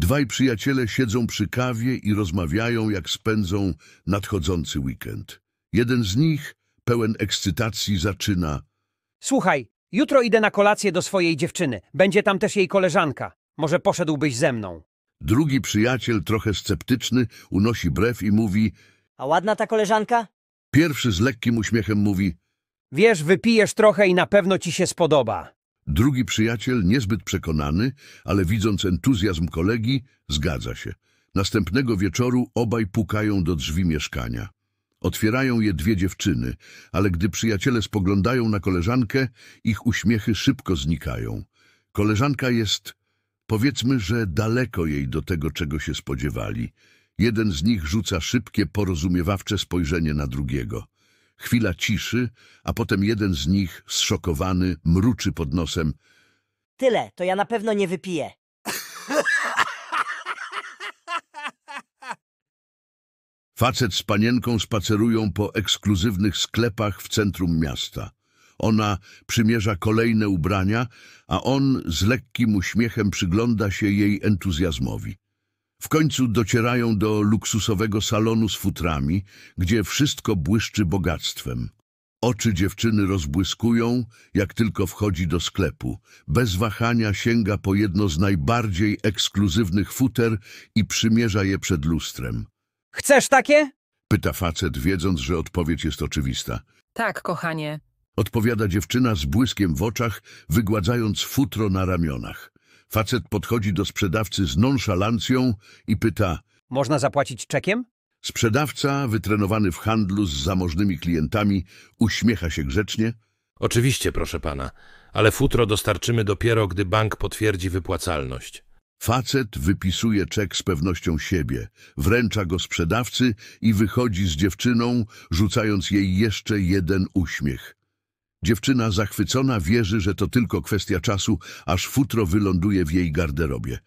Dwaj przyjaciele siedzą przy kawie i rozmawiają, jak spędzą nadchodzący weekend. Jeden z nich, pełen ekscytacji, zaczyna. Słuchaj, jutro idę na kolację do swojej dziewczyny. Będzie tam też jej koleżanka. Może poszedłbyś ze mną. Drugi przyjaciel, trochę sceptyczny, unosi brew i mówi. A ładna ta koleżanka? Pierwszy z lekkim uśmiechem mówi. Wiesz, wypijesz trochę i na pewno ci się spodoba. Drugi przyjaciel, niezbyt przekonany, ale widząc entuzjazm kolegi, zgadza się. Następnego wieczoru obaj pukają do drzwi mieszkania. Otwierają je dwie dziewczyny, ale gdy przyjaciele spoglądają na koleżankę, ich uśmiechy szybko znikają. Koleżanka jest, powiedzmy, że daleko jej do tego, czego się spodziewali. Jeden z nich rzuca szybkie, porozumiewawcze spojrzenie na drugiego. Chwila ciszy, a potem jeden z nich, zszokowany, mruczy pod nosem. Tyle, to ja na pewno nie wypiję. Facet z panienką spacerują po ekskluzywnych sklepach w centrum miasta. Ona przymierza kolejne ubrania, a on z lekkim uśmiechem przygląda się jej entuzjazmowi. W końcu docierają do luksusowego salonu z futrami, gdzie wszystko błyszczy bogactwem. Oczy dziewczyny rozbłyskują, jak tylko wchodzi do sklepu. Bez wahania sięga po jedno z najbardziej ekskluzywnych futer i przymierza je przed lustrem. Chcesz takie? Pyta facet, wiedząc, że odpowiedź jest oczywista. Tak, kochanie. Odpowiada dziewczyna z błyskiem w oczach, wygładzając futro na ramionach. Facet podchodzi do sprzedawcy z nonszalancją i pyta Można zapłacić czekiem? Sprzedawca, wytrenowany w handlu z zamożnymi klientami, uśmiecha się grzecznie. Oczywiście, proszę pana, ale futro dostarczymy dopiero, gdy bank potwierdzi wypłacalność. Facet wypisuje czek z pewnością siebie, wręcza go sprzedawcy i wychodzi z dziewczyną, rzucając jej jeszcze jeden uśmiech. Dziewczyna zachwycona wierzy, że to tylko kwestia czasu, aż futro wyląduje w jej garderobie.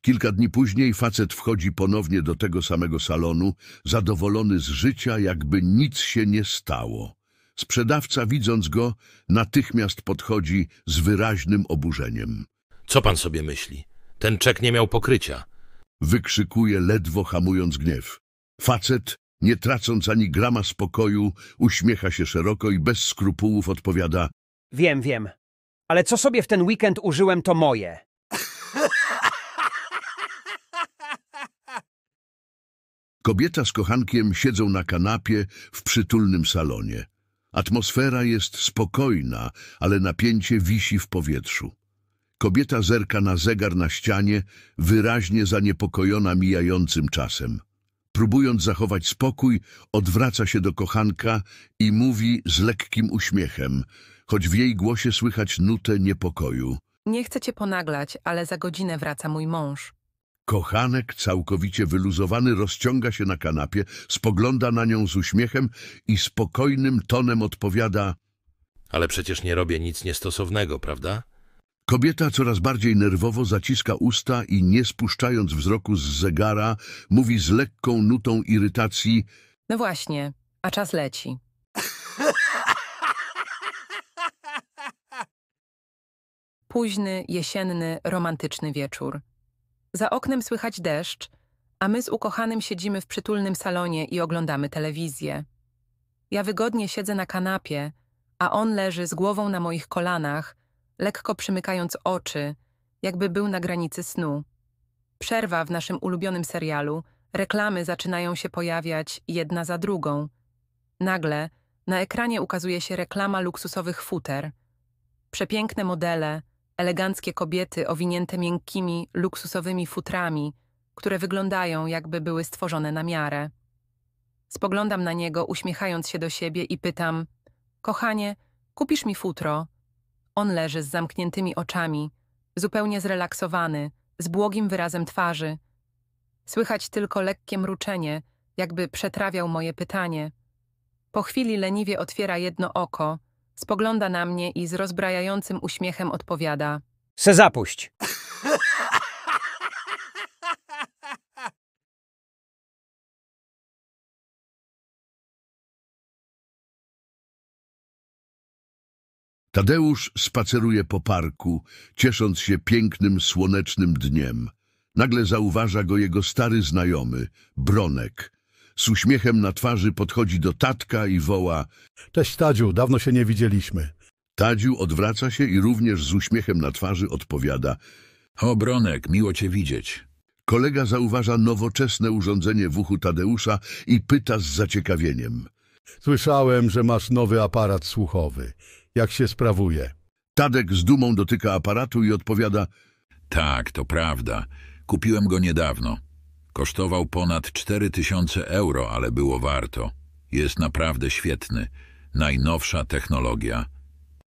Kilka dni później facet wchodzi ponownie do tego samego salonu, zadowolony z życia, jakby nic się nie stało. Sprzedawca, widząc go, natychmiast podchodzi z wyraźnym oburzeniem. Co pan sobie myśli? Ten czek nie miał pokrycia. Wykrzykuje, ledwo hamując gniew. Facet nie tracąc ani grama spokoju, uśmiecha się szeroko i bez skrupułów odpowiada Wiem, wiem. Ale co sobie w ten weekend użyłem, to moje. Kobieta z kochankiem siedzą na kanapie w przytulnym salonie. Atmosfera jest spokojna, ale napięcie wisi w powietrzu. Kobieta zerka na zegar na ścianie, wyraźnie zaniepokojona mijającym czasem. Próbując zachować spokój, odwraca się do kochanka i mówi z lekkim uśmiechem, choć w jej głosie słychać nutę niepokoju. Nie chcę cię ponaglać, ale za godzinę wraca mój mąż. Kochanek, całkowicie wyluzowany, rozciąga się na kanapie, spogląda na nią z uśmiechem i spokojnym tonem odpowiada Ale przecież nie robię nic niestosownego, prawda? Kobieta coraz bardziej nerwowo zaciska usta i nie spuszczając wzroku z zegara, mówi z lekką nutą irytacji No właśnie, a czas leci. Późny, jesienny, romantyczny wieczór. Za oknem słychać deszcz, a my z ukochanym siedzimy w przytulnym salonie i oglądamy telewizję. Ja wygodnie siedzę na kanapie, a on leży z głową na moich kolanach – lekko przymykając oczy, jakby był na granicy snu. Przerwa w naszym ulubionym serialu, reklamy zaczynają się pojawiać jedna za drugą. Nagle na ekranie ukazuje się reklama luksusowych futer. Przepiękne modele, eleganckie kobiety owinięte miękkimi, luksusowymi futrami, które wyglądają jakby były stworzone na miarę. Spoglądam na niego, uśmiechając się do siebie i pytam: Kochanie, kupisz mi futro? On leży z zamkniętymi oczami, zupełnie zrelaksowany, z błogim wyrazem twarzy. Słychać tylko lekkie mruczenie, jakby przetrawiał moje pytanie. Po chwili leniwie otwiera jedno oko, spogląda na mnie i z rozbrajającym uśmiechem odpowiada: Se zapuść! Tadeusz spaceruje po parku, ciesząc się pięknym, słonecznym dniem. Nagle zauważa go jego stary znajomy, Bronek. Z uśmiechem na twarzy podchodzi do tatka i woła Cześć Tadziu, dawno się nie widzieliśmy. Tadziu odwraca się i również z uśmiechem na twarzy odpowiada O Bronek, miło cię widzieć. Kolega zauważa nowoczesne urządzenie w uchu Tadeusza i pyta z zaciekawieniem. Słyszałem, że masz nowy aparat słuchowy jak się sprawuje. Tadek z dumą dotyka aparatu i odpowiada Tak, to prawda. Kupiłem go niedawno. Kosztował ponad 4000 euro, ale było warto. Jest naprawdę świetny. Najnowsza technologia.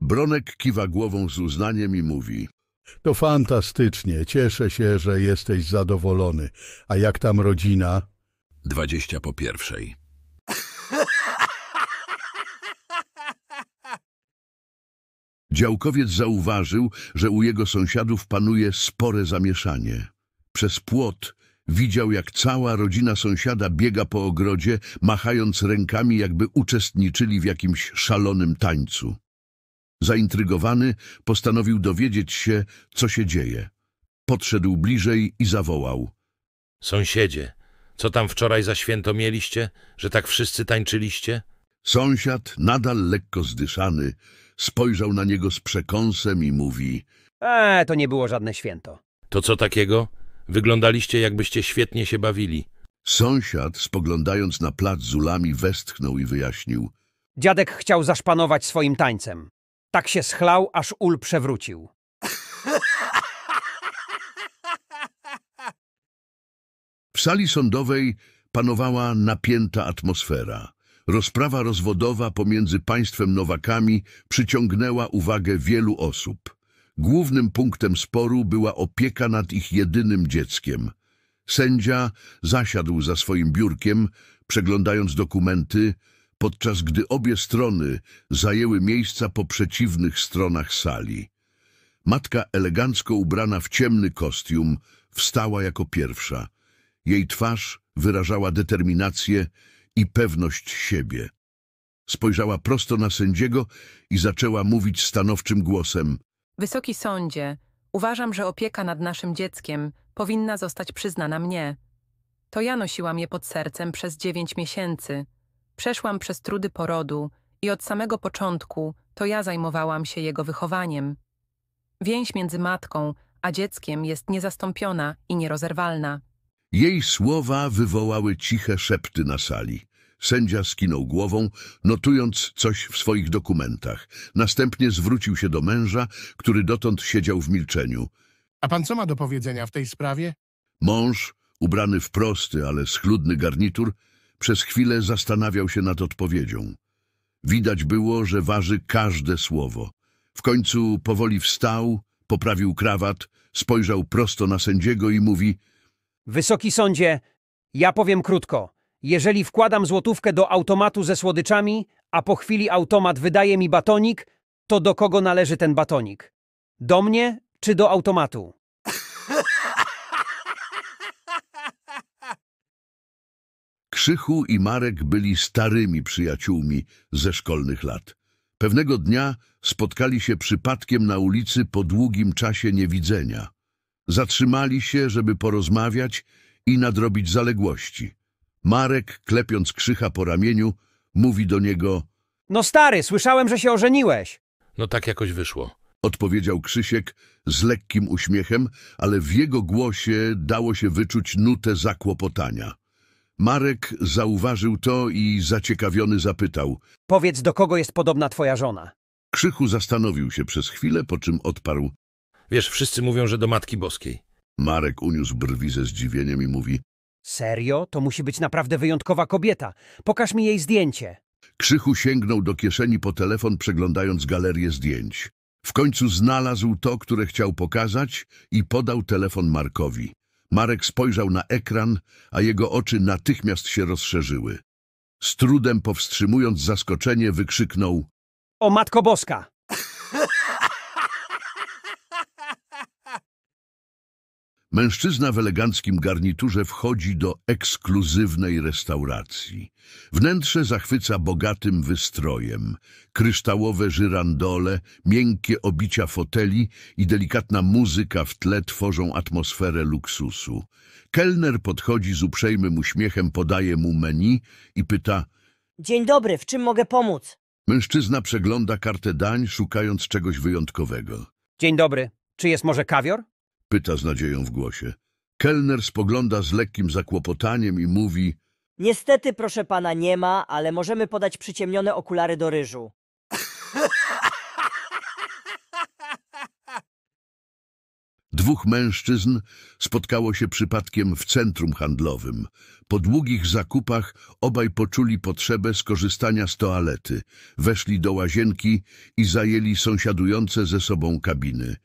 Bronek kiwa głową z uznaniem i mówi To fantastycznie. Cieszę się, że jesteś zadowolony. A jak tam rodzina? 20 po pierwszej. Działkowiec zauważył, że u jego sąsiadów panuje spore zamieszanie. Przez płot widział, jak cała rodzina sąsiada biega po ogrodzie, machając rękami, jakby uczestniczyli w jakimś szalonym tańcu. Zaintrygowany postanowił dowiedzieć się, co się dzieje. Podszedł bliżej i zawołał. Sąsiedzie, co tam wczoraj za święto mieliście, że tak wszyscy tańczyliście? Sąsiad, nadal lekko zdyszany, spojrzał na niego z przekąsem i mówi E, to nie było żadne święto. To co takiego? Wyglądaliście, jakbyście świetnie się bawili. Sąsiad, spoglądając na plac z ulami, westchnął i wyjaśnił. Dziadek chciał zaszpanować swoim tańcem. Tak się schlał, aż ul przewrócił. W sali sądowej panowała napięta atmosfera. Rozprawa rozwodowa pomiędzy państwem Nowakami przyciągnęła uwagę wielu osób. Głównym punktem sporu była opieka nad ich jedynym dzieckiem. Sędzia zasiadł za swoim biurkiem, przeglądając dokumenty, podczas gdy obie strony zajęły miejsca po przeciwnych stronach sali. Matka elegancko ubrana w ciemny kostium wstała jako pierwsza. Jej twarz wyrażała determinację i pewność siebie. Spojrzała prosto na sędziego i zaczęła mówić stanowczym głosem. Wysoki sądzie, uważam, że opieka nad naszym dzieckiem powinna zostać przyznana mnie. To ja nosiłam je pod sercem przez dziewięć miesięcy. Przeszłam przez trudy porodu i od samego początku to ja zajmowałam się jego wychowaniem. Więź między matką a dzieckiem jest niezastąpiona i nierozerwalna. Jej słowa wywołały ciche szepty na sali. Sędzia skinął głową, notując coś w swoich dokumentach. Następnie zwrócił się do męża, który dotąd siedział w milczeniu. A pan co ma do powiedzenia w tej sprawie? Mąż, ubrany w prosty, ale schludny garnitur, przez chwilę zastanawiał się nad odpowiedzią. Widać było, że waży każde słowo. W końcu powoli wstał, poprawił krawat, spojrzał prosto na sędziego i mówi Wysoki sądzie, ja powiem krótko. Jeżeli wkładam złotówkę do automatu ze słodyczami, a po chwili automat wydaje mi batonik, to do kogo należy ten batonik? Do mnie czy do automatu? Krzychu i Marek byli starymi przyjaciółmi ze szkolnych lat. Pewnego dnia spotkali się przypadkiem na ulicy po długim czasie niewidzenia. Zatrzymali się, żeby porozmawiać i nadrobić zaległości. Marek, klepiąc Krzycha po ramieniu, mówi do niego No stary, słyszałem, że się ożeniłeś. No tak jakoś wyszło. Odpowiedział Krzysiek z lekkim uśmiechem, ale w jego głosie dało się wyczuć nutę zakłopotania. Marek zauważył to i zaciekawiony zapytał Powiedz, do kogo jest podobna twoja żona? Krzychu zastanowił się przez chwilę, po czym odparł Wiesz, wszyscy mówią, że do Matki Boskiej. Marek uniósł brwi ze zdziwieniem i mówi Serio? To musi być naprawdę wyjątkowa kobieta. Pokaż mi jej zdjęcie. Krzychu sięgnął do kieszeni po telefon, przeglądając galerię zdjęć. W końcu znalazł to, które chciał pokazać i podał telefon Markowi. Marek spojrzał na ekran, a jego oczy natychmiast się rozszerzyły. Z trudem powstrzymując zaskoczenie, wykrzyknął O Matko Boska! Mężczyzna w eleganckim garniturze wchodzi do ekskluzywnej restauracji. Wnętrze zachwyca bogatym wystrojem. Kryształowe żyrandole, miękkie obicia foteli i delikatna muzyka w tle tworzą atmosferę luksusu. Kelner podchodzi z uprzejmym uśmiechem, podaje mu menu i pyta Dzień dobry, w czym mogę pomóc? Mężczyzna przegląda kartę dań, szukając czegoś wyjątkowego. Dzień dobry, czy jest może kawior? Pyta z nadzieją w głosie. Kelner spogląda z lekkim zakłopotaniem i mówi... Niestety, proszę pana, nie ma, ale możemy podać przyciemnione okulary do ryżu. Dwóch mężczyzn spotkało się przypadkiem w centrum handlowym. Po długich zakupach obaj poczuli potrzebę skorzystania z toalety. Weszli do łazienki i zajęli sąsiadujące ze sobą kabiny.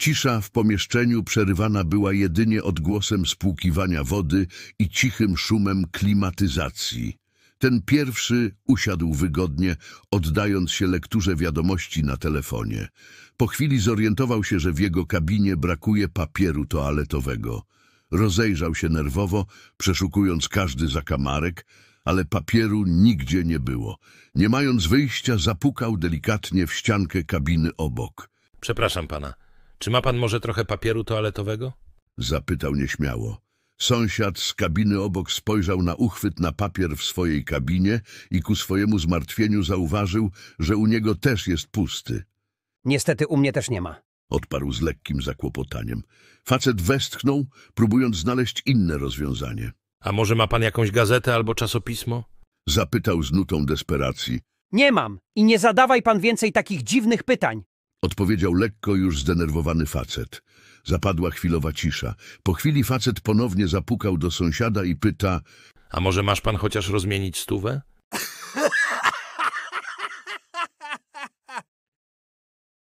Cisza w pomieszczeniu przerywana była jedynie odgłosem spłukiwania wody i cichym szumem klimatyzacji. Ten pierwszy usiadł wygodnie, oddając się lekturze wiadomości na telefonie. Po chwili zorientował się, że w jego kabinie brakuje papieru toaletowego. Rozejrzał się nerwowo, przeszukując każdy zakamarek, ale papieru nigdzie nie było. Nie mając wyjścia, zapukał delikatnie w ściankę kabiny obok. Przepraszam pana. Czy ma pan może trochę papieru toaletowego? Zapytał nieśmiało. Sąsiad z kabiny obok spojrzał na uchwyt na papier w swojej kabinie i ku swojemu zmartwieniu zauważył, że u niego też jest pusty. Niestety u mnie też nie ma. Odparł z lekkim zakłopotaniem. Facet westchnął, próbując znaleźć inne rozwiązanie. A może ma pan jakąś gazetę albo czasopismo? Zapytał z nutą desperacji. Nie mam i nie zadawaj pan więcej takich dziwnych pytań. Odpowiedział lekko już zdenerwowany facet. Zapadła chwilowa cisza. Po chwili facet ponownie zapukał do sąsiada i pyta... A może masz pan chociaż rozmienić stówę?